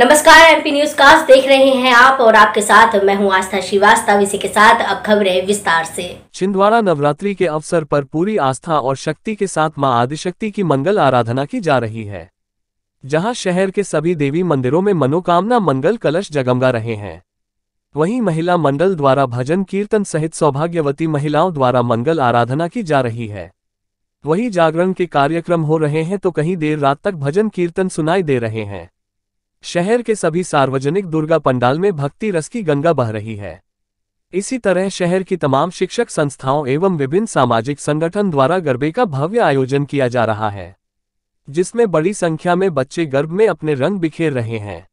नमस्कार MP news cast देख रहे हैं आप और आपके साथ मैं हूं आस्था श्रीवास्तव इसी के साथ अब खबरें विस्तार से छिंदवाड़ा नवरात्रि के अवसर पर पूरी आस्था और शक्ति के साथ मां आदिशक्ति की मंगल आराधना की जा रही है जहां शहर के सभी देवी मंदिरों में मनोकामना मंगल कलश जगमगा रहे हैं वहीं महिला मंडल द्वारा भजन कीर्तन सहित सौभाग्यवती महिलाओं द्वारा मंगल आराधना की जा रही है वहीं जागरण के कार्यक्रम हो रहे हैं तो कहीं देर रात तक भजन कीर्तन सुनाई दे रहे हैं शहर के सभी सार्वजनिक दुर्गा पंडाल में भक्ति रस की गंगा बह रही है इसी तरह शहर की तमाम शिक्षक संस्थाओं एवं विभिन्न सामाजिक संगठन द्वारा गरबे का भव्य आयोजन किया जा रहा है जिसमें बड़ी संख्या में बच्चे गर्भ में अपने रंग बिखेर रहे हैं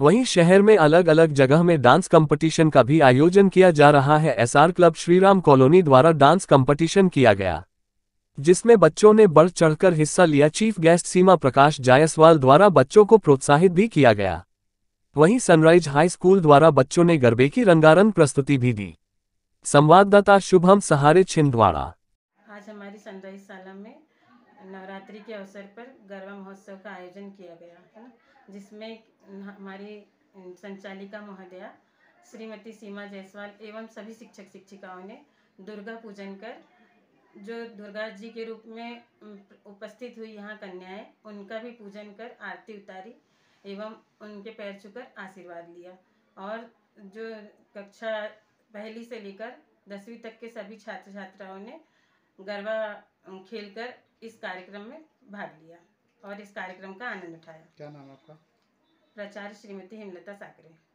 वहीं शहर में अलग अलग जगह में डांस कंपटीशन का भी आयोजन किया जा रहा है एसआर क्लब श्रीराम कॉलोनी द्वारा डांस कंपटीशन किया गया जिसमें बच्चों ने बढ़ चढ़कर हिस्सा लिया चीफ गेस्ट सीमा प्रकाश जायसवाल द्वारा बच्चों को प्रोत्साहित भी किया गया वहीं सनराइज हाई स्कूल द्वारा बच्चों ने गरबे की रंगारंग प्रस्तुति भी दी संवाददाता शुभम सहारे छिंदवाड़ा आज हमारी सनराइज शाला में नवरात्रि के अवसर पर गरबा महोत्सव का आयोजन किया गया है जिसमे जिसमें हमारी संचालिका महोदया श्रीमती सीमा जायसवाल एवं सभी शिक्षक शिक्षिकाओं ने दुर्गा पूजन कर जो दुर्गा जी के रूप में उपस्थित हुई यहाँ कन्याएं उनका भी पूजन कर आरती उतारी एवं उनके पैर छूकर आशीर्वाद लिया और जो कक्षा पहली से लेकर दसवीं तक के सभी छात्र छात्राओं ने गरबा खेलकर इस कार्यक्रम में भाग लिया और इस कार्यक्रम का आनंद उठाया क्या नाम आपका प्राचार्य श्रीमती हिमलता साकरे